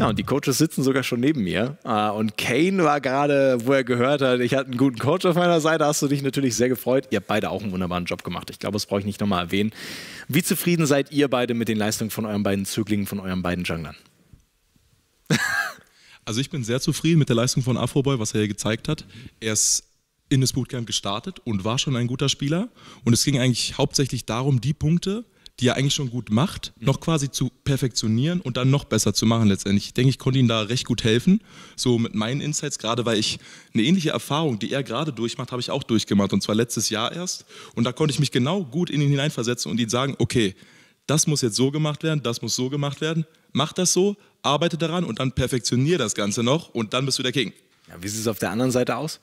Ja, und die Coaches sitzen sogar schon neben mir. Ah, und Kane war gerade, wo er gehört hat, ich hatte einen guten Coach auf meiner Seite, hast du dich natürlich sehr gefreut. Ihr habt beide auch einen wunderbaren Job gemacht. Ich glaube, das brauche ich nicht nochmal erwähnen. Wie zufrieden seid ihr beide mit den Leistungen von euren beiden Zöglingen, von euren beiden Junglern? also ich bin sehr zufrieden mit der Leistung von Afroboy, was er hier gezeigt hat. Er ist in das Bootcamp gestartet und war schon ein guter Spieler. Und es ging eigentlich hauptsächlich darum, die Punkte, die er eigentlich schon gut macht, mhm. noch quasi zu perfektionieren und dann noch besser zu machen letztendlich. Ich denke, ich konnte ihm da recht gut helfen, so mit meinen Insights, gerade weil ich eine ähnliche Erfahrung, die er gerade durchmacht, habe ich auch durchgemacht und zwar letztes Jahr erst. Und da konnte ich mich genau gut in ihn hineinversetzen und ihm sagen, okay, das muss jetzt so gemacht werden, das muss so gemacht werden, mach das so, arbeite daran und dann perfektionier das Ganze noch und dann bist du der King. Ja, wie sieht es auf der anderen Seite aus?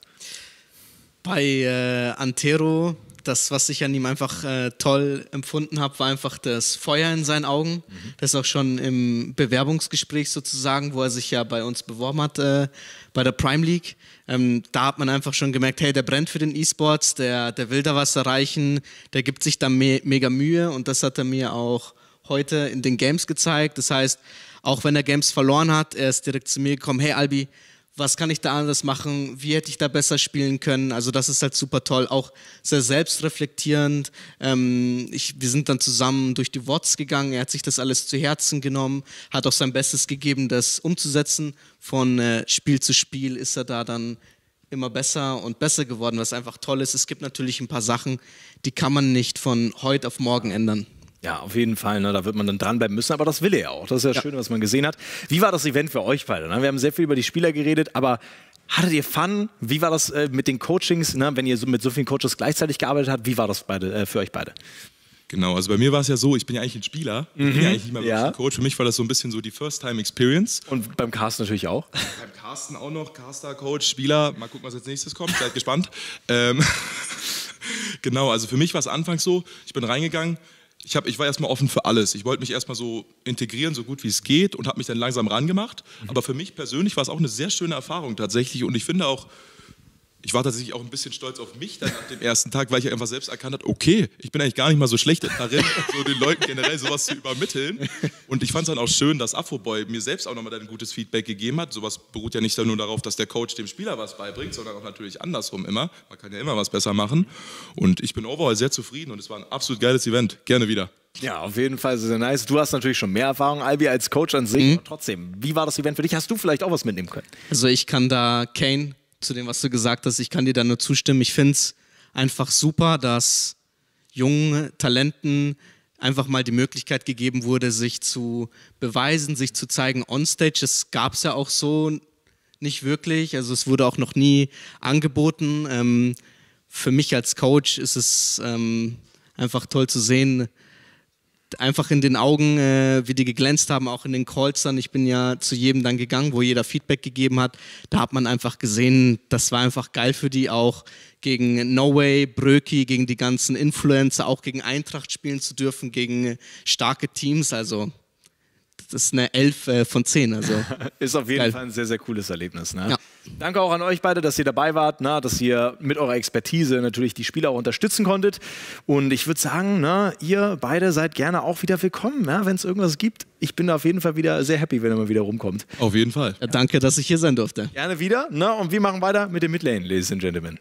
Bei äh, Antero das, was ich an ihm einfach äh, toll empfunden habe, war einfach das Feuer in seinen Augen. Mhm. Das auch schon im Bewerbungsgespräch sozusagen, wo er sich ja bei uns beworben hat, äh, bei der Prime League. Ähm, da hat man einfach schon gemerkt, hey, der brennt für den E-Sports, der, der will da was erreichen, der gibt sich da me mega Mühe und das hat er mir auch heute in den Games gezeigt. Das heißt, auch wenn er Games verloren hat, er ist direkt zu mir gekommen, hey Albi, was kann ich da anders machen, wie hätte ich da besser spielen können. Also das ist halt super toll, auch sehr selbstreflektierend. Ähm, ich, wir sind dann zusammen durch die Worts gegangen, er hat sich das alles zu Herzen genommen, hat auch sein Bestes gegeben, das umzusetzen. Von äh, Spiel zu Spiel ist er da dann immer besser und besser geworden, was einfach toll ist. Es gibt natürlich ein paar Sachen, die kann man nicht von heute auf morgen ändern. Ja, auf jeden Fall. Ne? Da wird man dann dranbleiben müssen. Aber das will er ja auch. Das ist ja, ja. schön, was man gesehen hat. Wie war das Event für euch beide? Ne? Wir haben sehr viel über die Spieler geredet, aber hattet ihr Fun? Wie war das äh, mit den Coachings? Ne? Wenn ihr so mit so vielen Coaches gleichzeitig gearbeitet habt, wie war das beide, äh, für euch beide? Genau, also bei mir war es ja so, ich bin ja eigentlich ein Spieler, mhm. ich bin ja mhm. eigentlich nicht mal ja. ein Coach. Für mich war das so ein bisschen so die First-Time-Experience. Und beim Carsten natürlich auch. Beim Carsten auch noch, Caster, Coach, Spieler. Mal gucken, was als nächstes kommt, seid gespannt. Ähm, genau, also für mich war es anfangs so, ich bin reingegangen, ich, hab, ich war erstmal offen für alles. Ich wollte mich erstmal so integrieren, so gut wie es geht und habe mich dann langsam rangemacht. Mhm. Aber für mich persönlich war es auch eine sehr schöne Erfahrung tatsächlich und ich finde auch, ich war tatsächlich auch ein bisschen stolz auf mich dann nach dem ersten Tag, weil ich einfach selbst erkannt habe, okay, ich bin eigentlich gar nicht mal so schlecht darin, so den Leuten generell sowas zu übermitteln. Und ich fand es dann auch schön, dass Afroboy mir selbst auch nochmal ein gutes Feedback gegeben hat. Sowas beruht ja nicht nur darauf, dass der Coach dem Spieler was beibringt, sondern auch natürlich andersrum immer. Man kann ja immer was besser machen. Und ich bin overall sehr zufrieden und es war ein absolut geiles Event. Gerne wieder. Ja, auf jeden Fall sehr nice. Du hast natürlich schon mehr Erfahrung, Albi, als Coach an sich. Mhm. Trotzdem, wie war das Event für dich? Hast du vielleicht auch was mitnehmen können? Also ich kann da Kane zu dem, was du gesagt hast. Ich kann dir da nur zustimmen. Ich finde es einfach super, dass jungen Talenten einfach mal die Möglichkeit gegeben wurde, sich zu beweisen, sich zu zeigen onstage. Das gab es ja auch so nicht wirklich. Also es wurde auch noch nie angeboten. Ähm, für mich als Coach ist es ähm, einfach toll zu sehen, einfach in den Augen, äh, wie die geglänzt haben, auch in den Calls dann. Ich bin ja zu jedem dann gegangen, wo jeder Feedback gegeben hat. Da hat man einfach gesehen, das war einfach geil für die auch gegen No Way, Bröki, gegen die ganzen Influencer, auch gegen Eintracht spielen zu dürfen, gegen äh, starke Teams. Also das ist eine 11 äh, von 10. Also ist auf jeden geil. Fall ein sehr, sehr cooles Erlebnis. Ne? Ja. Danke auch an euch beide, dass ihr dabei wart, na, dass ihr mit eurer Expertise natürlich die Spieler auch unterstützen konntet. Und ich würde sagen, na, ihr beide seid gerne auch wieder willkommen, ja, wenn es irgendwas gibt. Ich bin da auf jeden Fall wieder sehr happy, wenn ihr mal wieder rumkommt. Auf jeden Fall. Ja, danke, dass ich hier sein durfte. Gerne wieder. Na, und wir machen weiter mit dem Midlane, Ladies and Gentlemen.